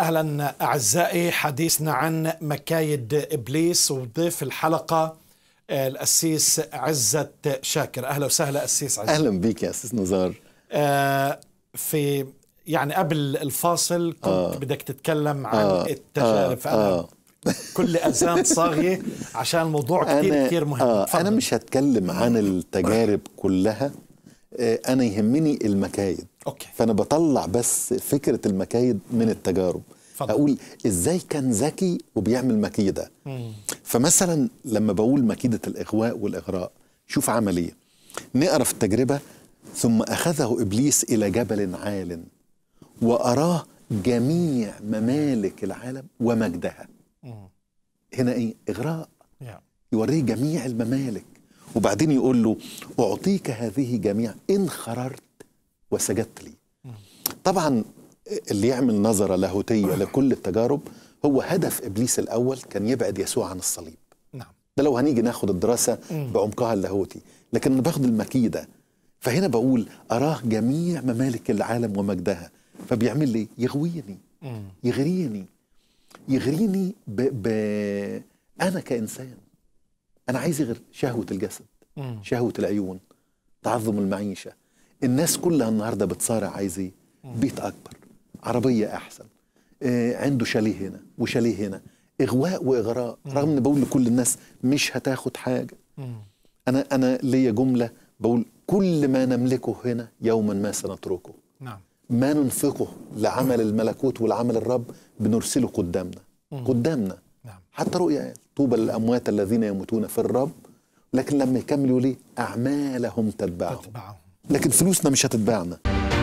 اهلا اعزائي حديثنا عن مكايد ابليس وضيف الحلقه آه، الاسيس عزت شاكر اهلا وسهلا اسيس عزت اهلا بك يا اسيس نزار آه، في يعني قبل الفاصل كنت آه. بدك تتكلم عن آه. التجارب آه. فأنا آه. كل اذان صاغيه عشان الموضوع كثير كثير مهم آه. انا مش هتكلم عن التجارب كلها آه، انا يهمني المكايد أوكي. فانا بطلع بس فكره المكايد من التجارب فضل. اقول ازاي كان ذكي وبيعمل مكيده مم. فمثلا لما بقول مكيده الاغواء والاغراء شوف عمليه نقرا في التجربه ثم اخذه ابليس الى جبل عال واراه جميع ممالك العالم ومجدها مم. هنا ايه اغراء yeah. يوريه جميع الممالك وبعدين يقول له أعطيك هذه جميع إن خررت وسجدت لي طبعا اللي يعمل نظرة لاهوتية لكل التجارب هو هدف إبليس الأول كان يبعد يسوع عن الصليب نعم. ده لو هنيجي ناخد الدراسة بعمقها اللاهوتي لكن أنا باخد المكيدة فهنا بقول أراه جميع ممالك العالم ومجدها فبيعمل لي يغويني يغريني يغريني ب... ب... أنا كإنسان انا عايز غير شهوه الجسد شهوه العيون تعظم المعيشه الناس كلها النهارده بتصارع عايز ايه بيت اكبر عربيه احسن آه عنده شاليه هنا وشاليه هنا اغواء واغراء رغم اني بقول لكل الناس مش هتاخد حاجه انا انا ليا جمله بقول كل ما نملكه هنا يوما ما سنتركه نعم ما ننفقه لعمل الملكوت والعمل الرب بنرسله قدامنا قدامنا نعم. حتى رؤيا قال طوبى للأموات الذين يموتون في الرب لكن لما يكملوا لي أعمالهم تتبعهم لكن فلوسنا مش هتتبعنا